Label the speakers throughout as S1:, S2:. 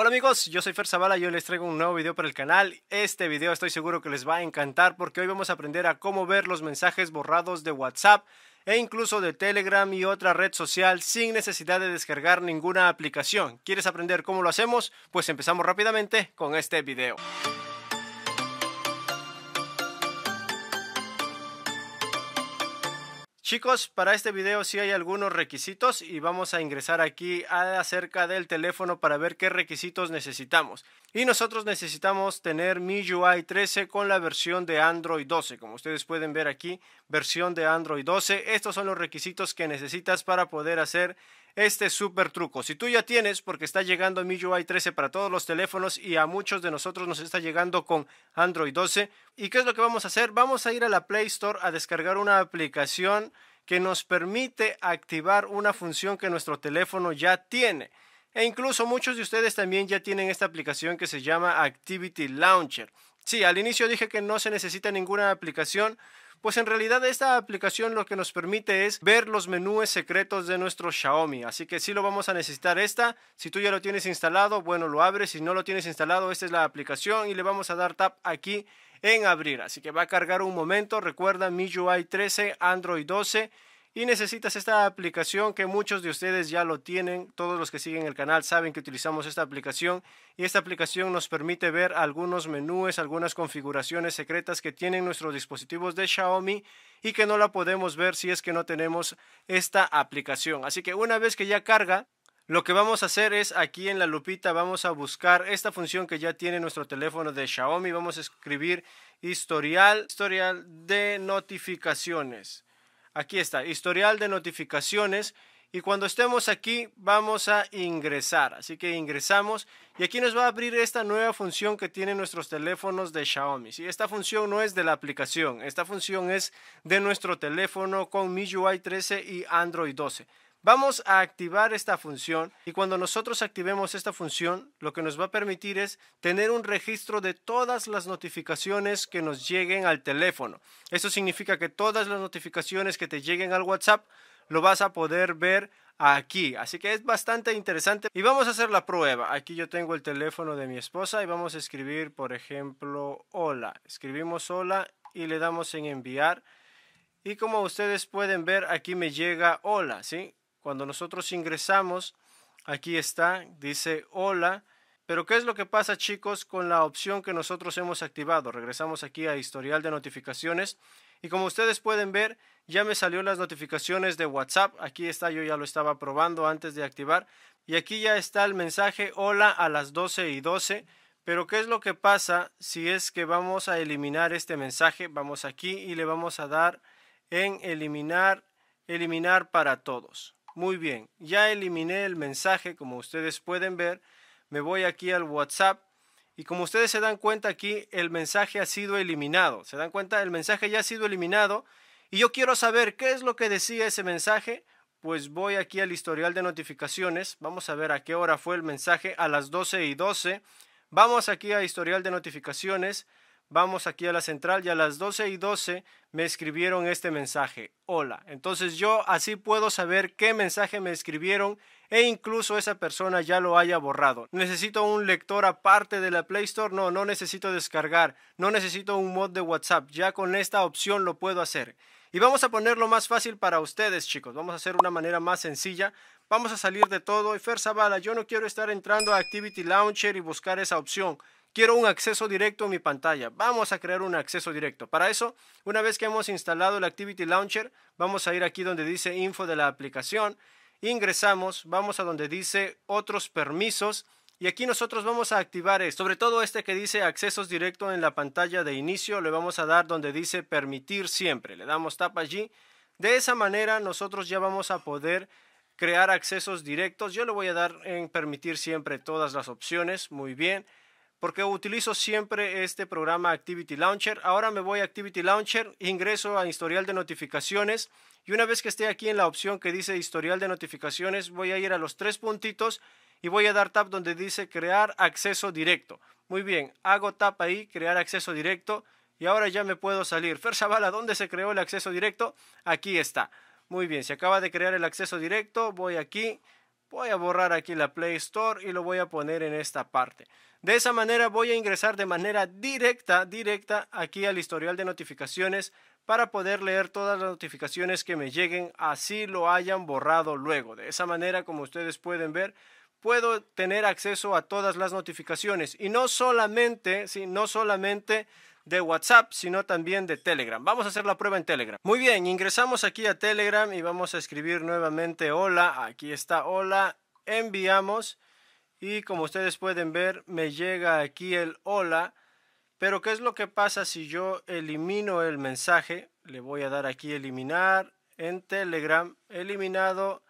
S1: Hola amigos, yo soy Fer Zavala y hoy les traigo un nuevo video para el canal. Este video estoy seguro que les va a encantar porque hoy vamos a aprender a cómo ver los mensajes borrados de WhatsApp e incluso de Telegram y otra red social sin necesidad de descargar ninguna aplicación. ¿Quieres aprender cómo lo hacemos? Pues empezamos rápidamente con este video. Chicos, para este video sí hay algunos requisitos y vamos a ingresar aquí acerca del teléfono para ver qué requisitos necesitamos. Y nosotros necesitamos tener MIUI 13 con la versión de Android 12. Como ustedes pueden ver aquí, versión de Android 12. Estos son los requisitos que necesitas para poder hacer este súper truco. Si tú ya tienes, porque está llegando MIUI 13 para todos los teléfonos y a muchos de nosotros nos está llegando con Android 12. ¿Y qué es lo que vamos a hacer? Vamos a ir a la Play Store a descargar una aplicación que nos permite activar una función que nuestro teléfono ya tiene. E incluso muchos de ustedes también ya tienen esta aplicación que se llama Activity Launcher. Sí, al inicio dije que no se necesita ninguna aplicación pues en realidad esta aplicación lo que nos permite es ver los menús secretos de nuestro Xiaomi. Así que sí lo vamos a necesitar esta. Si tú ya lo tienes instalado, bueno, lo abres. Si no lo tienes instalado, esta es la aplicación y le vamos a dar tap aquí en abrir. Así que va a cargar un momento. Recuerda, MIUI 13, Android 12 y necesitas esta aplicación que muchos de ustedes ya lo tienen. Todos los que siguen el canal saben que utilizamos esta aplicación y esta aplicación nos permite ver algunos menús, algunas configuraciones secretas que tienen nuestros dispositivos de Xiaomi y que no la podemos ver si es que no tenemos esta aplicación. Así que una vez que ya carga, lo que vamos a hacer es aquí en la lupita vamos a buscar esta función que ya tiene nuestro teléfono de Xiaomi. Vamos a escribir historial, historial de notificaciones. Aquí está, historial de notificaciones. Y cuando estemos aquí vamos a ingresar. Así que ingresamos y aquí nos va a abrir esta nueva función que tienen nuestros teléfonos de Xiaomi. Y Esta función no es de la aplicación, esta función es de nuestro teléfono con MIUI 13 y Android 12. Vamos a activar esta función y cuando nosotros activemos esta función, lo que nos va a permitir es tener un registro de todas las notificaciones que nos lleguen al teléfono. Eso significa que todas las notificaciones que te lleguen al WhatsApp lo vas a poder ver aquí. Así que es bastante interesante. Y vamos a hacer la prueba. Aquí yo tengo el teléfono de mi esposa y vamos a escribir, por ejemplo, hola. Escribimos hola y le damos en enviar. Y como ustedes pueden ver, aquí me llega hola, ¿sí? Cuando nosotros ingresamos, aquí está, dice hola. Pero ¿qué es lo que pasa chicos con la opción que nosotros hemos activado? Regresamos aquí a historial de notificaciones y como ustedes pueden ver ya me salió las notificaciones de WhatsApp. Aquí está, yo ya lo estaba probando antes de activar y aquí ya está el mensaje hola a las 12 y 12. Pero ¿qué es lo que pasa si es que vamos a eliminar este mensaje? Vamos aquí y le vamos a dar en eliminar, eliminar para todos. Muy bien, ya eliminé el mensaje como ustedes pueden ver. Me voy aquí al WhatsApp y como ustedes se dan cuenta aquí el mensaje ha sido eliminado. ¿Se dan cuenta? El mensaje ya ha sido eliminado y yo quiero saber qué es lo que decía ese mensaje. Pues voy aquí al historial de notificaciones. Vamos a ver a qué hora fue el mensaje. A las 12 y 12. Vamos aquí a historial de notificaciones. Vamos aquí a la central y a las 12 y 12 me escribieron este mensaje. Hola. Entonces yo así puedo saber qué mensaje me escribieron e incluso esa persona ya lo haya borrado. ¿Necesito un lector aparte de la Play Store? No, no necesito descargar. No necesito un mod de WhatsApp. Ya con esta opción lo puedo hacer. Y vamos a ponerlo más fácil para ustedes, chicos. Vamos a hacer una manera más sencilla. Vamos a salir de todo. Y Fer Zavala, yo no quiero estar entrando a Activity Launcher y buscar esa opción. Quiero un acceso directo en mi pantalla. Vamos a crear un acceso directo. Para eso, una vez que hemos instalado el Activity Launcher, vamos a ir aquí donde dice info de la aplicación. Ingresamos, vamos a donde dice otros permisos. Y aquí nosotros vamos a activar, sobre todo este que dice accesos directo en la pantalla de inicio, le vamos a dar donde dice permitir siempre. Le damos tap allí. De esa manera nosotros ya vamos a poder crear accesos directos. Yo le voy a dar en permitir siempre todas las opciones. Muy bien porque utilizo siempre este programa Activity Launcher. Ahora me voy a Activity Launcher, ingreso a historial de notificaciones y una vez que esté aquí en la opción que dice historial de notificaciones, voy a ir a los tres puntitos y voy a dar tap donde dice crear acceso directo. Muy bien, hago tap ahí, crear acceso directo y ahora ya me puedo salir. Fer Zavala, ¿dónde se creó el acceso directo? Aquí está. Muy bien, se acaba de crear el acceso directo, voy aquí Voy a borrar aquí la Play Store y lo voy a poner en esta parte. De esa manera voy a ingresar de manera directa, directa aquí al historial de notificaciones para poder leer todas las notificaciones que me lleguen así lo hayan borrado luego. De esa manera, como ustedes pueden ver, puedo tener acceso a todas las notificaciones y no solamente, ¿sí? no solamente de WhatsApp, sino también de Telegram. Vamos a hacer la prueba en Telegram. Muy bien, ingresamos aquí a Telegram y vamos a escribir nuevamente hola. Aquí está hola, enviamos y como ustedes pueden ver me llega aquí el hola. Pero ¿qué es lo que pasa si yo elimino el mensaje? Le voy a dar aquí eliminar en Telegram, eliminado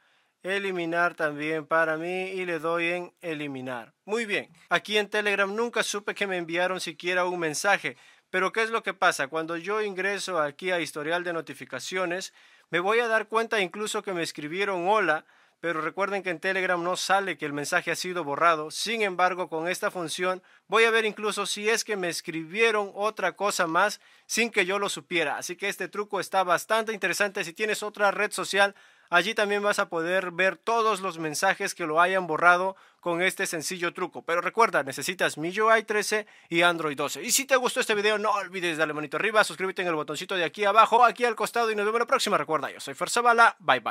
S1: eliminar también para mí y le doy en eliminar. Muy bien, aquí en Telegram nunca supe que me enviaron siquiera un mensaje, pero ¿qué es lo que pasa? Cuando yo ingreso aquí a historial de notificaciones, me voy a dar cuenta incluso que me escribieron hola, pero recuerden que en Telegram no sale que el mensaje ha sido borrado. Sin embargo, con esta función voy a ver incluso si es que me escribieron otra cosa más sin que yo lo supiera. Así que este truco está bastante interesante. Si tienes otra red social, Allí también vas a poder ver todos los mensajes que lo hayan borrado con este sencillo truco. Pero recuerda, necesitas MIUI 13 y Android 12. Y si te gustó este video, no olvides darle manito arriba, suscríbete en el botoncito de aquí abajo, aquí al costado y nos vemos la próxima. Recuerda, yo soy Ferzabala. Bye bye.